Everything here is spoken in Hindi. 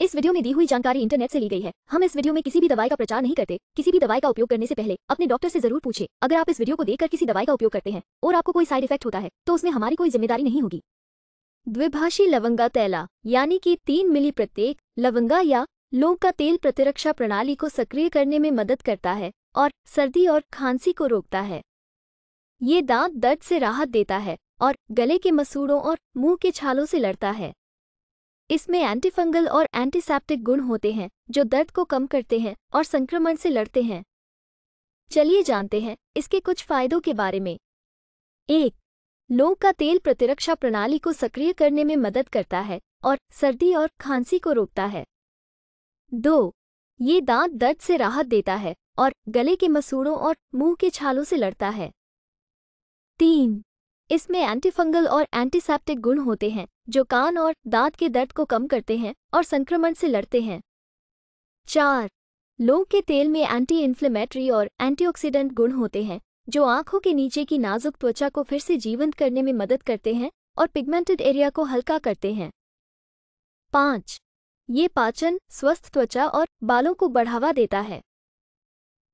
इस वीडियो में दी हुई जानकारी इंटरनेट से ली गई है हम इस वीडियो में किसी भी दवाई का प्रचार नहीं करते किसी भी दवाई का उपयोग करने से पहले अपने डॉक्टर से जरूर पूछे अगर आप इस वीडियो को देखकर किसी दवाई का उपयोग करते हैं और आपको कोई साइड इफेक्ट होता है तो उसमें हमारी कोई जिम्मेदारी नहीं होगी द्विभाषी लवंगा तैला यानी कि तीन मिली प्रत्येक लवंगा या लोग का तेल प्रतिरक्षा प्रणाली को सक्रिय करने में मदद करता है और सर्दी और खांसी को रोकता है ये दांत दर्द से राहत देता है और गले के मसूड़ों और मुंह के छालों से लड़ता है इसमें एंटीफंगल और एंटीसेप्टिक गुण होते हैं जो दर्द को कम करते हैं और संक्रमण से लड़ते हैं चलिए जानते हैं इसके कुछ फायदों के बारे में एक लौंग का तेल प्रतिरक्षा प्रणाली को सक्रिय करने में मदद करता है और सर्दी और खांसी को रोकता है दो ये दांत दर्द से राहत देता है और गले के मसूड़ों और मुंह के छालों से लड़ता है तीन इसमें एंटीफंगल और एंटीसेप्टिक गुण होते हैं जो कान और दांत के दर्द को कम करते हैं और संक्रमण से लड़ते हैं चार लोंग के तेल में एंटी इन्फ्लेमेटरी और एंटीऑक्सीडेंट गुण होते हैं जो आंखों के नीचे की नाजुक त्वचा को फिर से जीवंत करने में मदद करते हैं और पिगमेंटेड एरिया को हल्का करते हैं पाँच ये पाचन स्वस्थ त्वचा और बालों को बढ़ावा देता है